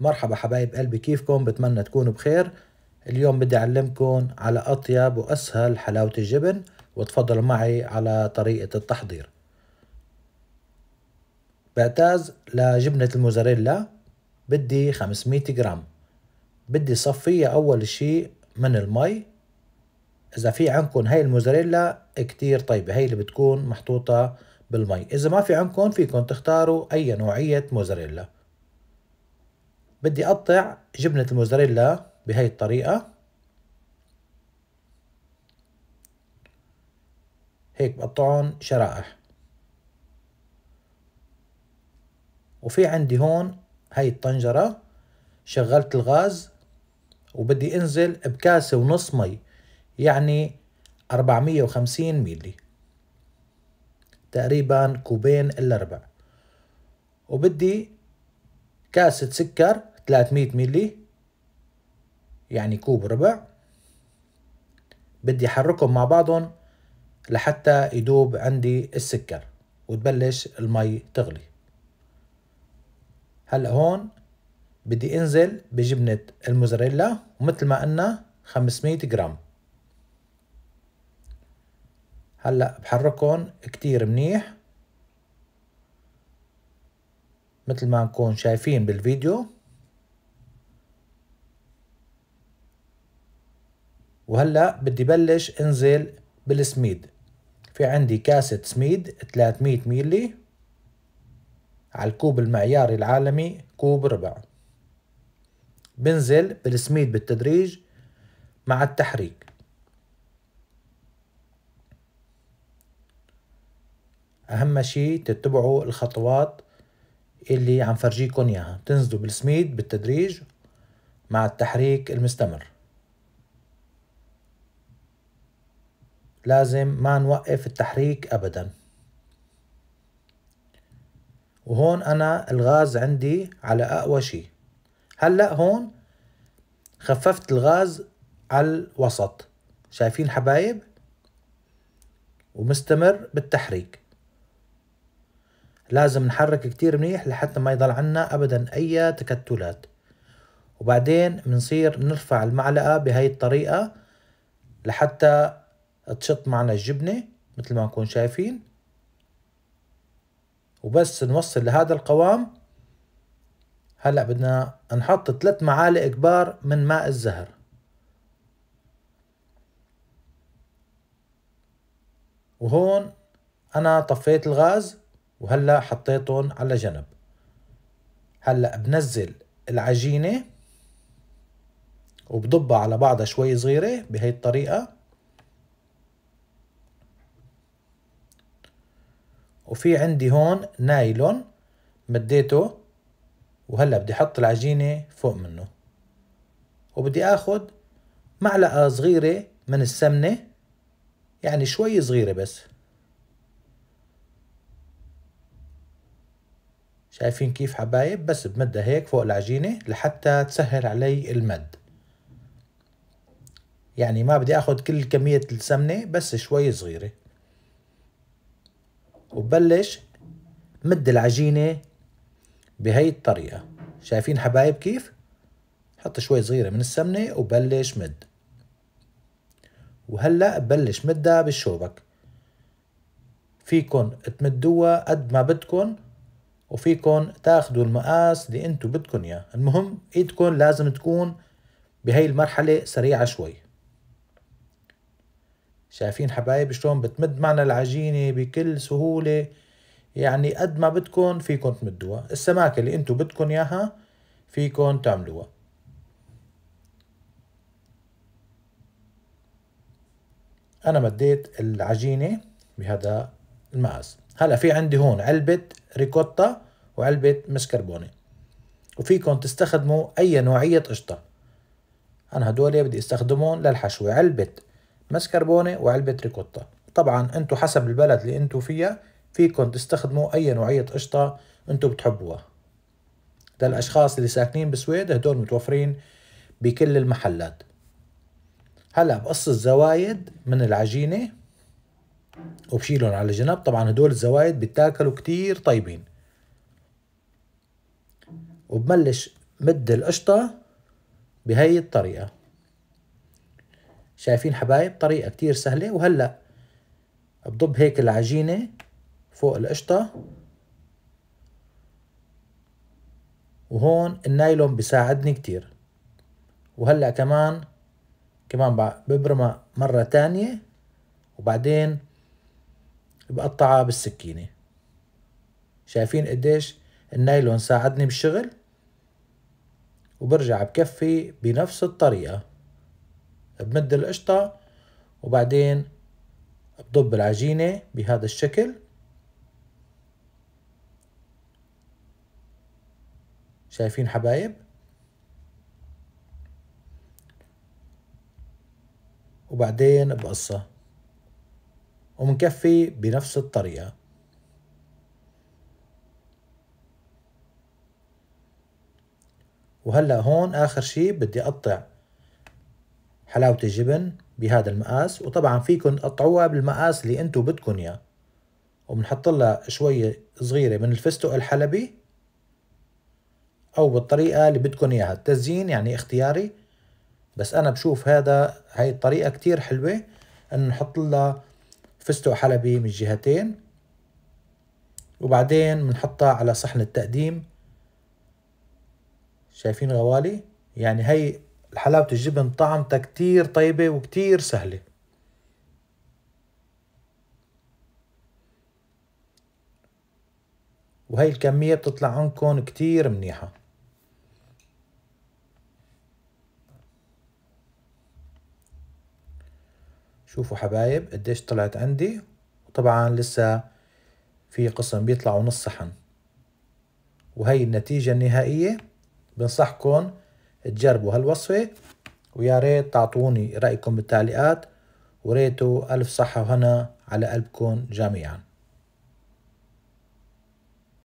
مرحبا حبايب قلبي كيفكم بتمنى تكونوا بخير اليوم بدي أعلمكم على أطيب وأسهل حلاوة الجبن وتفضلوا معي على طريقة التحضير بعتاز لجبنة الموزاريلا بدي 500 جرام بدي صفيها أول شيء من المي إذا في عندكم هاي الموزاريلا كتير طيبة هاي اللي بتكون محطوطة بالمي إذا ما في عندكم فيكم تختاروا أي نوعية موزاريلا بدي أقطع جبنة الموزاريلا بهاي الطريقة هيك بقطعهم شرائح وفي عندي هون هاي الطنجرة شغلت الغاز وبدي انزل بكاسة ونص مي يعني 450 ميلي تقريبا كوبين الا ربع وبدي كاسة سكر 300 ملي يعني كوب ربع بدي أحركهم مع بعضهم لحتى يدوب عندي السكر وتبلش المي تغلي هلا هون بدي انزل بجبنة الموزاريلا ومثل ما قلنا 500 جرام هلا بحركهم كتير منيح مثل ما نكون شايفين بالفيديو وهلأ بدي بلش انزل بالسميد في عندي كاسة سميد 300 ميلي على الكوب المعياري العالمي كوب ربع بنزل بالسميد بالتدريج مع التحريك أهم شيء تتبعوا الخطوات اللي عم فرجيكم اياها بتنزلوا بالسميد بالتدريج مع التحريك المستمر لازم ما نوقف التحريك ابدا وهون انا الغاز عندي على اقوى شيء هلا هون خففت الغاز على الوسط شايفين حبايب ومستمر بالتحريك لازم نحرك كتير منيح لحتى ما يضل عنا أبدا أي تكتلات وبعدين بنصير نرفع المعلقة بهاي الطريقة لحتى تشط معنا الجبنة مثل ما نكون شايفين وبس نوصل لهذا القوام هلأ بدنا نحط ثلاث معالق كبار من ماء الزهر وهون أنا طفيت الغاز وهلا حطيتهم على جنب هلا بنزل العجينه وبضبها على بعضها شوي صغيره بهي الطريقه وفي عندي هون نايلون مديته وهلا بدي احط العجينه فوق منه وبدي اخد معلقه صغيره من السمنه يعني شوي صغيره بس شايفين كيف حبايب بس بمدها هيك فوق العجينة لحتى تسهل علي المد يعني ما بدي اخد كل كمية السمنة بس شوي صغيرة وببلش مد العجينة بهي الطريقة شايفين حبايب كيف حط شوي صغيرة من السمنة وبلش مد وهلأ ببلش مدها بالشوبك فيكن تمدوها قد ما بدكن وفيكم تاخذوا المقاس اللي انتم بدكم اياه المهم ايدكم لازم تكون بهي المرحلة سريعة شوي شايفين حبايب شلون بتمد معنا العجينة بكل سهولة يعني قد ما بدكم فيكم تمدوها السماكة اللي انتم بدكم اياها فيكم تعملوها انا مديت العجينة بهذا المقص هلا في عندي هون علبة ريكوتا وعلبة مسكربوني وفيكم تستخدموا أي نوعية قشطة أنا هدول بدي استخدمهم للحشوة علبة مسكربوني وعلبة ريكوتا طبعا انتو حسب البلد اللي انتو فيها فيكم تستخدموا أي نوعية قشطة انتو بتحبوها للأشخاص اللي ساكنين بالسويد هدول متوفرين بكل المحلات هلا بقص الزوايد من العجينة وبشيلهم على جنب طبعا هدول الزوايد بتاكلوا كتير طيبين وبملش مد القشطة بهاي الطريقة شايفين حبايب طريقة كتير سهلة وهلأ بضب هيك العجينة فوق القشطة وهون النايلون بيساعدني كتير وهلأ كمان كمان ببرمها مرة تانية وبعدين بقطعها بالسكينة شايفين قديش النايلون ساعدني بالشغل وبرجع بكفي بنفس الطريقة بمد القشطة وبعدين بضب العجينة بهذا الشكل شايفين حبايب وبعدين بقصها ومنكفي بنفس الطريقة وهلأ هون آخر شي بدي أقطع حلاوة الجبن بهذا المقاس وطبعا فيكن تقطعوها بالمقاس اللي انتو بدكن اياه وبنحط لها شوية صغيرة من الفستق الحلبي او بالطريقة اللي بدكن اياها التزيين يعني اختياري بس انا بشوف هذا هاي الطريقة كتير حلوة انه نحط لها فستق حلبي من الجهتين وبعدين بنحطها على صحن التقديم شايفين غوالي يعني هي حلاوة الجبن طعمتها كتير طيبة وكتير سهلة وهي الكمية بتطلع عندكم كتير منيحة شوفوا حبايب قديش طلعت عندي وطبعا لسه في قسم بيطلعوا نص صحن وهي النتيجة النهائية بنصحكم تجربوا هالوصفة ويا ريت تعطوني رأيكم بالتعليقات وريتوا ألف صحة وهنا على قلبكم جميعاً